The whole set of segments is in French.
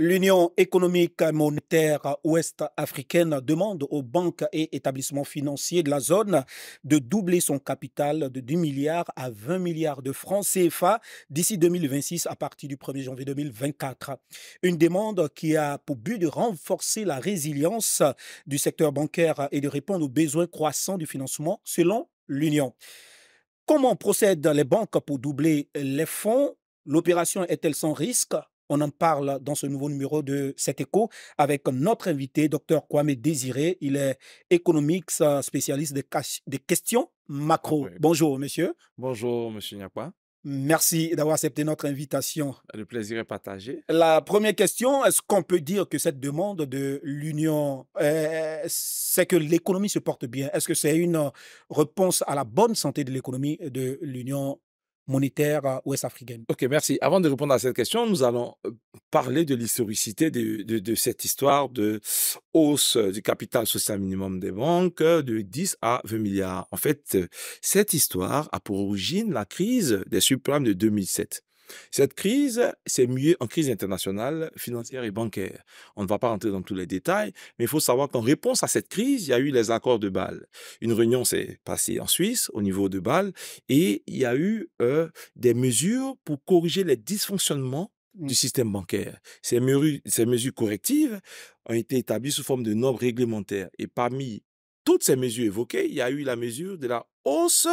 L'Union économique et monétaire ouest-africaine demande aux banques et établissements financiers de la zone de doubler son capital de 10 milliards à 20 milliards de francs CFA d'ici 2026 à partir du 1er janvier 2024. Une demande qui a pour but de renforcer la résilience du secteur bancaire et de répondre aux besoins croissants du financement selon l'Union. Comment procèdent les banques pour doubler les fonds L'opération est-elle sans risque on en parle dans ce nouveau numéro de cet écho avec notre invité, Dr Kwame Désiré. Il est économiste euh, spécialiste des, questions macro. Bonjour, monsieur. Bonjour, monsieur Niakwa. Merci d'avoir accepté notre invitation. Le plaisir est partagé. La première question, est-ce qu'on peut dire que cette demande de l'Union, euh, c'est que l'économie se porte bien Est-ce que c'est une euh, réponse à la bonne santé de l'économie de l'Union monétaire euh, ouest-africaine. Ok, merci. Avant de répondre à cette question, nous allons euh, parler de l'historicité de, de, cette histoire de hausse du capital social minimum des banques de 10 à 20 milliards. En fait, cette histoire a pour origine la crise des subprimes de 2007. Cette crise c'est mieux en crise internationale, financière et bancaire. On ne va pas rentrer dans tous les détails, mais il faut savoir qu'en réponse à cette crise, il y a eu les accords de Bâle. Une réunion s'est passée en Suisse au niveau de Bâle et il y a eu euh, des mesures pour corriger les dysfonctionnements du mmh. système bancaire. ces mesures correctives ont été établies sous forme de normes réglementaires. Et parmi toutes ces mesures évoquées, il y a eu la mesure de la hausse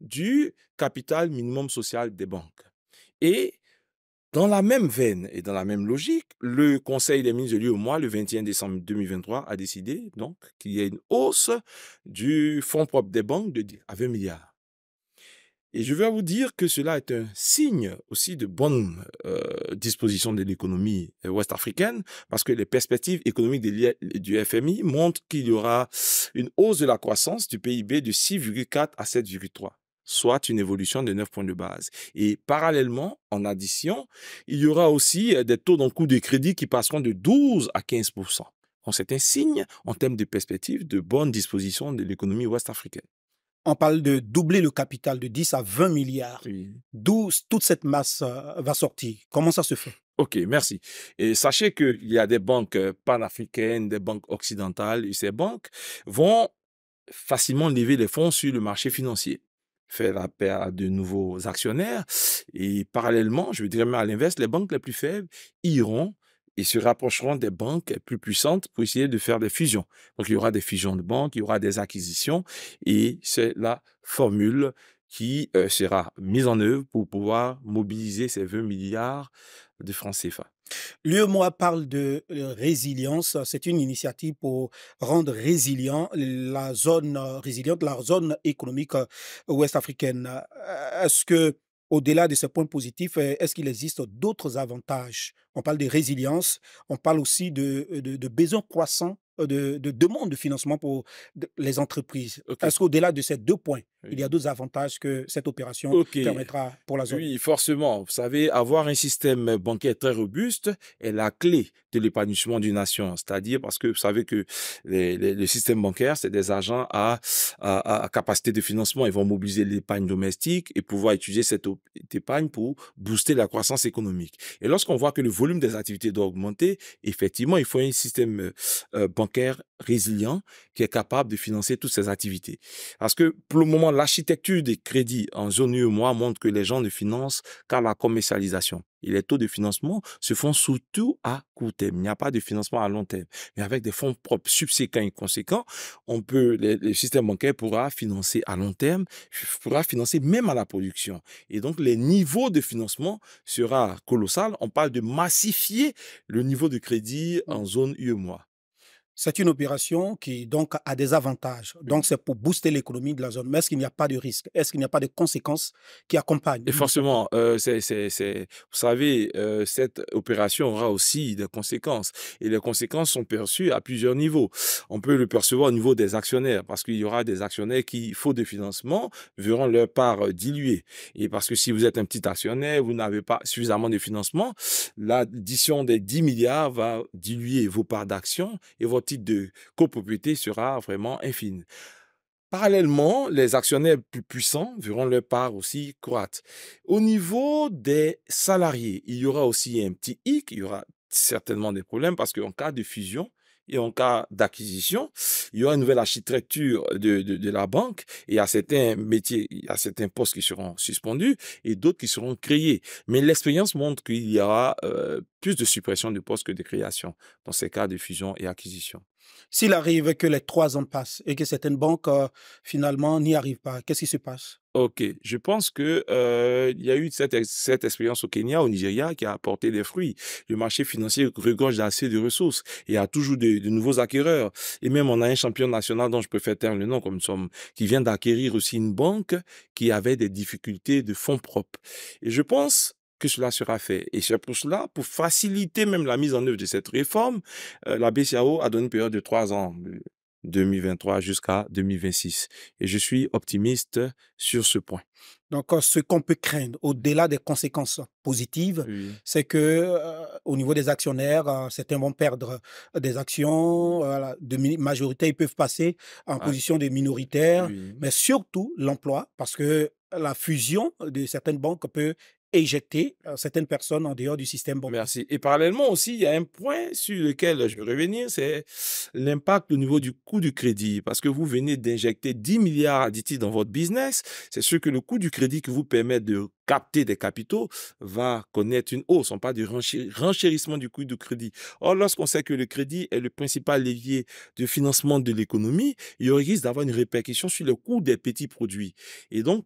du capital minimum social des banques. Et dans la même veine et dans la même logique, le Conseil des ministres de l'UE, le 21 décembre 2023, a décidé donc qu'il y a une hausse du fonds propre des banques de, à 20 milliards. Et je veux vous dire que cela est un signe aussi de bonne euh, disposition de l'économie euh, ouest-africaine, parce que les perspectives économiques e, du FMI montrent qu'il y aura une hausse de la croissance du PIB de 6,4 à 7,3 soit une évolution de 9 points de base. Et parallèlement, en addition, il y aura aussi euh, des taux coût de crédit qui passeront de 12 à 15 C'est un signe, en termes de perspective, de bonne disposition de l'économie ouest-africaine. On parle de doubler le capital de 10 à 20 milliards. D'où toute cette masse euh, va sortir. Comment ça se fait OK, merci. Et sachez qu'il y a des banques euh, panafricaines, des banques occidentales, et ces banques vont facilement lever les fonds sur le marché financier faire la à de nouveaux actionnaires. Et parallèlement, je dirais même à l'inverse, les banques les plus faibles iront et se rapprocheront des banques plus puissantes pour essayer de faire des fusions. Donc, il y aura des fusions de banques, il y aura des acquisitions, et c'est la formule qui euh, sera mise en œuvre pour pouvoir mobiliser ces 20 milliards de francs CFA. L'UEMOA parle de euh, résilience. C'est une initiative pour rendre résilient la zone euh, résiliente, la zone économique euh, ouest-africaine. Est-ce que au-delà de ce point positif, est-ce qu'il existe d'autres avantages On parle de résilience, on parle aussi de, de, de besoins croissants euh, de, demande de financement pour les entreprises. est Parce qu'au-delà de ces deux points, il y a d'autres avantages que cette opération permettra pour la zone. Oui, forcément. Vous savez, avoir un système bancaire très robuste est la clé de l'épanouissement d'une nation. C'est-à-dire parce que vous savez que le système bancaire, c'est des agents à, à, capacité de financement. Ils vont mobiliser l'épargne domestique et pouvoir utiliser cette épargne pour booster la croissance économique. Et lorsqu'on voit que le volume des activités doit augmenter, effectivement, il faut un système euh, bancaire bancaire résilient qui est capable de financer toutes ses activités. Parce que pour le moment, l'architecture des crédits en zone moi, montre que les gens ne financent qu'à la commercialisation. Et les taux de financement se font surtout à court terme. Il n'y a pas de financement à long terme. Mais avec des fonds propres subséquents et conséquents, on peut, le, système bancaire pourra financer à long terme, pourra financer même à la production. Et donc, les niveaux de financement sera colossal. On parle de massifier le niveau de crédit en mmh. zone moi. C'est une opération qui donc a des avantages. Donc c'est pour booster l'économie de la zone. Mais est-ce qu'il n'y a pas de risque Est-ce qu'il n'y a pas de conséquences qui accompagnent Et forcément, euh, vous savez, euh, cette opération aura aussi des conséquences. Et les conséquences sont perçues à plusieurs niveaux. On peut le percevoir au niveau des actionnaires, parce qu'il y aura des actionnaires qui, faute de financement, verront leur part euh, diluée. Et parce que si vous êtes un petit actionnaire, vous n'avez pas suffisamment de financement, l'addition des 10 milliards va diluer vos parts d'action et votre de copropriété sera vraiment infime. Parallèlement, les actionnaires plus puissants verront leur part aussi croître. Au niveau des salariés, il y aura aussi un petit hic, il y aura certainement des problèmes parce qu'en cas de fusion, et en cas d'acquisition, il y aura une nouvelle architecture de, la banque et il y a certains métiers, il certains postes qui seront suspendus et d'autres qui seront créés. Mais l'expérience montre qu'il y aura euh, plus de suppression de postes que de création dans ces cas de fusion et acquisition. S'il arrive que les trois ans passent et que certaines banques euh, finalement n'y arrivent pas, qu'est-ce qui se passe Ok, je pense que euh, il y a eu cette, cette expérience au Kenya, au Nigeria, qui a apporté des fruits. Le marché financier regorge d'assez de ressources. Il y a toujours de, de, nouveaux acquéreurs. Et même on a un champion national dont je peux faire taire le nom, comme nous sommes, qui vient d'acquérir aussi une banque qui avait des difficultés de fonds propres. Et je pense que cela sera fait. Et c'est pour cela, pour faciliter même la mise en œuvre de cette réforme, euh, la BCAO a donné une période de trois ans. 2023 jusqu'à 2026. Et je suis optimiste sur ce point. Donc, euh, ce qu'on peut craindre, au-delà des conséquences positives, c'est que euh, au niveau des actionnaires, euh, certains vont perdre des actions, de majorité, ils peuvent passer en ah. position de minoritaire, mais surtout l'emploi, parce que la fusion de certaines banques peut éjecter euh, certaines personnes en dehors du système bancaire. Merci. Et parallèlement aussi, il y a un point sur lequel je veux revenir, c'est l'impact au niveau du coût du crédit. Parce que vous venez d'injecter 10 milliards d'IT dans votre business, c'est sûr que le coût du crédit que vous permet de capter des capitaux va connaître une hausse. On parle du renchérissement du coût du crédit. Or, lorsqu'on sait que le crédit est le principal levier de financement de l'économie, il risque d'avoir une répercussion sur le coût des petits produits. Et donc,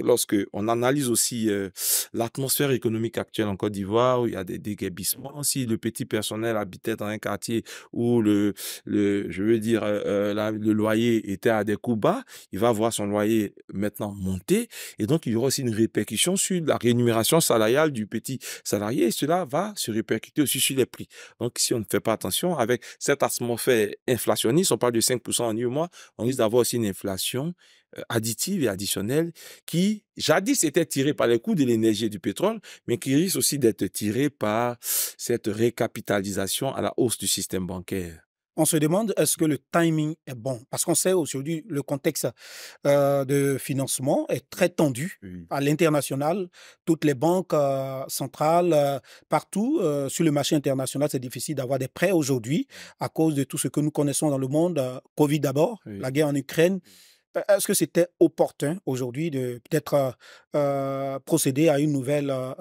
lorsque on analyse aussi euh, l'atmosphère économique actuelle en Côte d'Ivoire, où il y a des déguébissements, si le petit personnel habitait dans un quartier où le, je veux dire, euh, euh, le loyer était à des coûts bas, il va voir son loyer maintenant monter. Et donc, il y aura aussi une répercussion répercussions sur la rémunération salariale du petit salarié et cela va se répercuter aussi sur les prix. Donc, si on ne fait pas attention avec cet atmosphère inflationniste, on parle de 5% en un mois, on risque d'avoir aussi une inflation euh, additive et additionnelle qui, jadis, était tirée par les coûts de l'énergie et du pétrole, mais qui risque aussi d'être tirée par cette récapitalisation à la hausse du système bancaire on se demande est-ce que le timing est bon Parce qu'on sait aujourd'hui le contexte euh, de financement est très tendu à l'international. Toutes les banques euh, centrales, euh, partout sur le marché international, c'est difficile d'avoir des prêts aujourd'hui à cause de tout ce que nous connaissons dans le monde. Covid d'abord, la guerre en Ukraine. Est-ce que c'était opportun aujourd'hui de peut-être euh, euh, procéder à une nouvelle euh,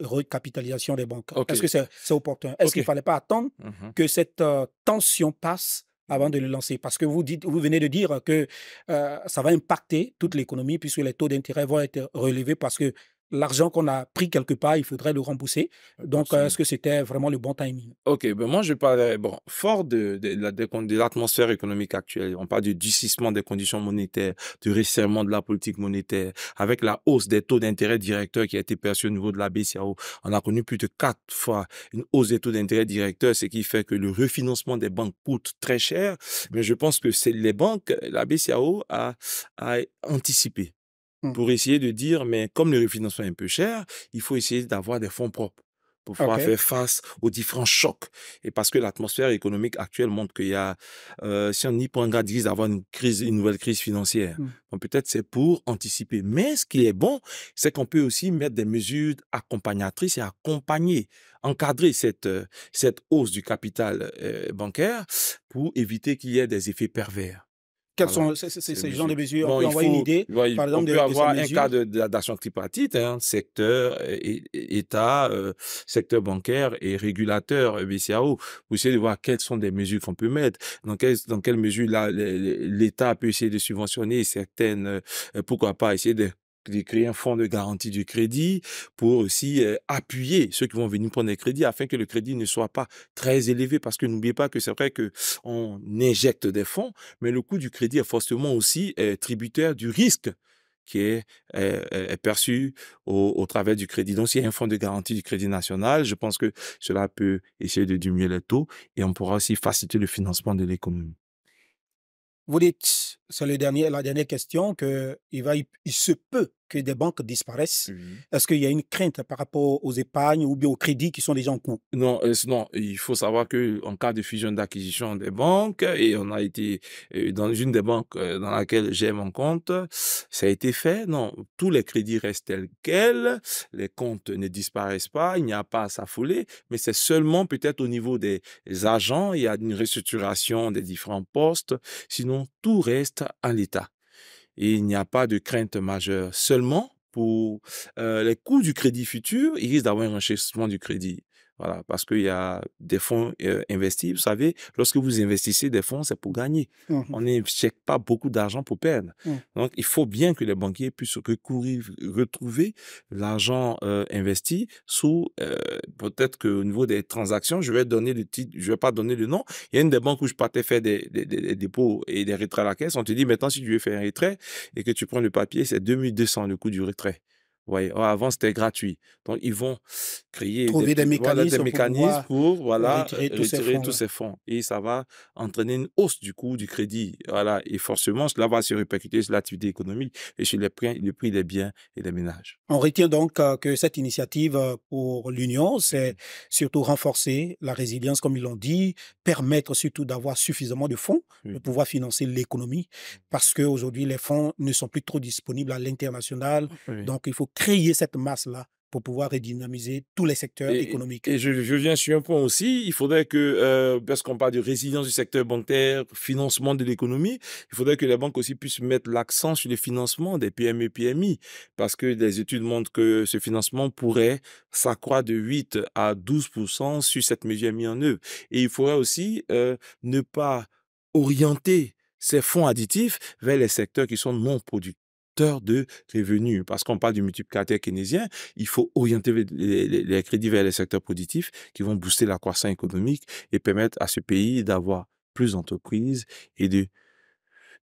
recapitalisation des banques Est-ce que c'est opportun Est-ce qu'il ne fallait pas attendre mmh que cette tension passe avant de le lancer Parce que vous, dites, vous venez de dire que ça va impacter toute l'économie puisque les taux d'intérêt vont être relevés parce que l'argent qu'on a pris quelque part, il faudrait le rembourser. Donc, euh, est-ce que c'était vraiment le bon timing Ok, ben moi, je parlerais, euh, bon, fort de, de, l'atmosphère économique actuelle, on parle du durcissement des conditions monétaires, du resserrement de la politique monétaire, avec la hausse des taux d'intérêt directeurs qui a été perçue au niveau de la BCAO. On a connu plus de quatre fois une hausse des taux d'intérêt directeurs, ce qui fait que le refinancement des banques coûte très cher. Mais je pense que c'est les banques, la BCAO a, a anticipé Mmh. pour essayer de dire, mais comme le refinancement est un peu cher, il faut essayer d'avoir des fonds propres pour pouvoir faire face aux différents chocs. Et parce que l'atmosphère économique actuelle montre qu'il y a, euh, si on n'y prend garde, d'avoir une crise, une nouvelle crise financière. Mmh. peut-être c'est pour anticiper. Mais ce qui est bon, c'est qu'on peut aussi mettre des mesures accompagnatrices et accompagner, encadrer cette, euh, hausse du capital euh, bancaire pour éviter qu'il y ait des effets pervers. Quels sont ces, gens de mesures On peut avoir une idée On peut avoir un cas d'action tripartite, hein, secteur, État, euh, secteur bancaire et régulateur, BCAO, pour essayer de voir quelles sont des mesures qu'on peut mettre, dans quelles, dans mesures l'État peut essayer de subventionner certaines, euh, pourquoi pas essayer de de créer un fonds de garantie du crédit pour aussi euh, appuyer ceux qui vont venir prendre des crédits afin que le crédit ne soit pas très élevé parce que n'oubliez pas que c'est vrai que on injecte des fonds, mais le coût du crédit est forcément aussi euh, tributaire du risque qui est, euh, perçu au, travers du crédit. Donc, s'il y a un fonds de garantie du crédit national, je pense que cela peut essayer de diminuer les taux et on pourra aussi faciliter le financement de l'économie. Vous dites, c'est la dernière question, qu'il il se peut que des banques disparaissent mmh Est-ce qu'il y a une crainte par rapport aux épargnes ou bien aux crédits qui sont déjà en cours Non, euh, il faut savoir qu'en cas de fusion d'acquisition des banques, et on a été euh, dans une des banques euh, dans laquelle j'ai mon compte, ça a été fait. Non, tous les crédits restent tels quels, les comptes ne disparaissent pas, il n'y a pas à s'affoler, mais c'est seulement peut-être au niveau des agents, il y a une restructuration des différents postes, sinon tout reste en l'état il n'y a pas de crainte majeure. Seulement, pour euh, les coûts du crédit futur, il risque d'avoir un enrichissement du crédit. Voilà, parce qu'il y a des fonds euh, investis. Vous savez, lorsque vous investissez des fonds, c'est pour gagner. Mmh On n'injecte pas beaucoup d'argent pour perdre. Mmh. Donc, il faut bien que les banquiers puissent recourir, retrouver l'argent euh, investi sous, euh, peut-être qu'au niveau des transactions, je vais donner le titre, je vais pas donner le nom. Il y a une des banques où je partais faire des, des, des dépôts et des retraits à la caisse. On te dit, maintenant, si tu veux faire un retrait et que tu prends le papier, c'est 2200 le coût du retrait. Oh, avant c'était gratuit. Donc ils vont créer des, mécanismes, voilà, des pour, mécanismes pour, voilà, retirer, tous, ces fonds, Et ça va entraîner une hausse du coût du crédit. Voilà. Et forcément, cela va se répercuter sur l'activité économique et sur les prix, le prix des biens et des ménages. On retient donc euh, que cette initiative euh, pour l'Union, c'est mmh. surtout renforcer la résilience, comme ils l'ont dit, permettre surtout d'avoir suffisamment de fonds pour pouvoir financer l'économie. Mmh. Parce qu'aujourd'hui, les fonds ne sont plus trop disponibles à l'international. Donc il faut créer cette masse-là pour pouvoir redynamiser tous les secteurs économiques. Et je, viens sur un point aussi, il faudrait que, euh, parce qu'on parle de résilience du secteur bancaire, financement de l'économie, il faudrait que les banques aussi puissent mettre l'accent sur le financement des PME PMI, parce que des études montrent que ce financement pourrait s'accroître de 8 à 12 sur cette mesure mise en œuvre. Et il faudrait aussi euh, ne pas orienter ces fonds additifs vers les secteurs qui sont non productifs de revenus. Parce qu'on parle du multiplicateur keynésien, il faut orienter les, crédits vers les secteurs productifs qui vont booster la croissance économique et permettre à ce pays d'avoir plus d'entreprises et de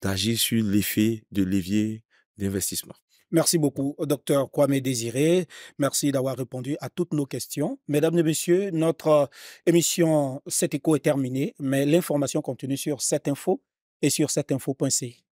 d'agir sur l'effet de levier d'investissement. Merci beaucoup, docteur Kwame Désiré. Merci d'avoir répondu à toutes nos questions. Mesdames et messieurs, notre euh, émission Cet écho est terminée, mais l'information continue sur cette info et sur cette info.c.